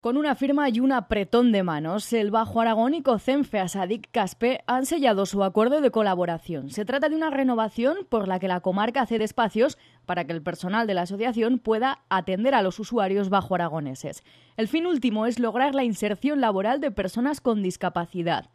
Con una firma y un apretón de manos, el bajo aragónico Cenfe Sadik Caspe han sellado su acuerdo de colaboración. Se trata de una renovación por la que la comarca hace espacios para que el personal de la asociación pueda atender a los usuarios bajo aragoneses. El fin último es lograr la inserción laboral de personas con discapacidad.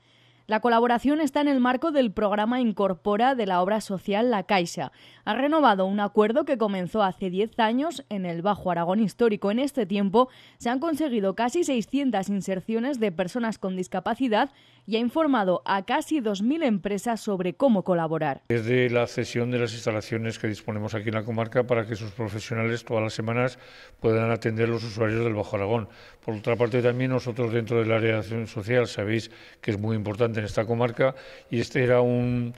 La colaboración está en el marco del programa Incorpora de la obra social La Caixa. Ha renovado un acuerdo que comenzó hace 10 años en el Bajo Aragón histórico. En este tiempo se han conseguido casi 600 inserciones de personas con discapacidad y ha informado a casi 2.000 empresas sobre cómo colaborar. Desde la cesión de las instalaciones que disponemos aquí en la comarca para que sus profesionales todas las semanas puedan atender los usuarios del Bajo Aragón. Por otra parte, también nosotros dentro del área de acción social sabéis que es muy importante en esta comarca y este era un,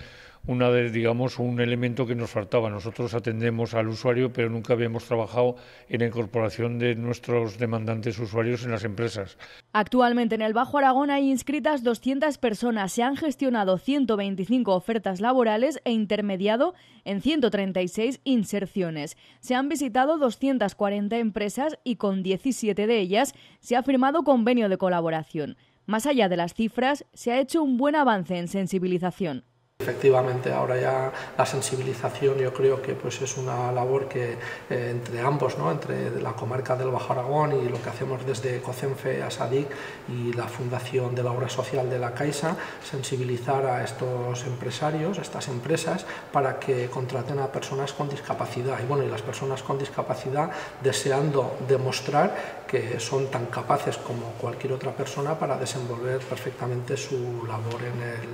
una de, digamos, un elemento que nos faltaba. Nosotros atendemos al usuario, pero nunca habíamos trabajado en la incorporación de nuestros demandantes usuarios en las empresas. Actualmente en el Bajo Aragón hay inscritas 200 personas. Se han gestionado 125 ofertas laborales e intermediado en 136 inserciones. Se han visitado 240 empresas y con 17 de ellas se ha firmado convenio de colaboración. Más allá de las cifras, se ha hecho un buen avance en sensibilización. Efectivamente, ahora ya la sensibilización yo creo que pues, es una labor que eh, entre ambos, ¿no? entre la comarca del Bajo Aragón y lo que hacemos desde COCENFE a SADIC y la Fundación de la Obra Social de la Caixa, sensibilizar a estos empresarios, a estas empresas, para que contraten a personas con discapacidad. Y bueno, y las personas con discapacidad deseando demostrar que son tan capaces como cualquier otra persona para desenvolver perfectamente su labor en el,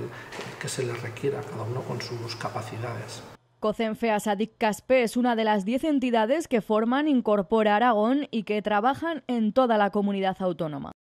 que se les requiera, cada uno con sus capacidades. COCENFE sadic Caspe es una de las 10 entidades que forman Incorpora Aragón y que trabajan en toda la comunidad autónoma.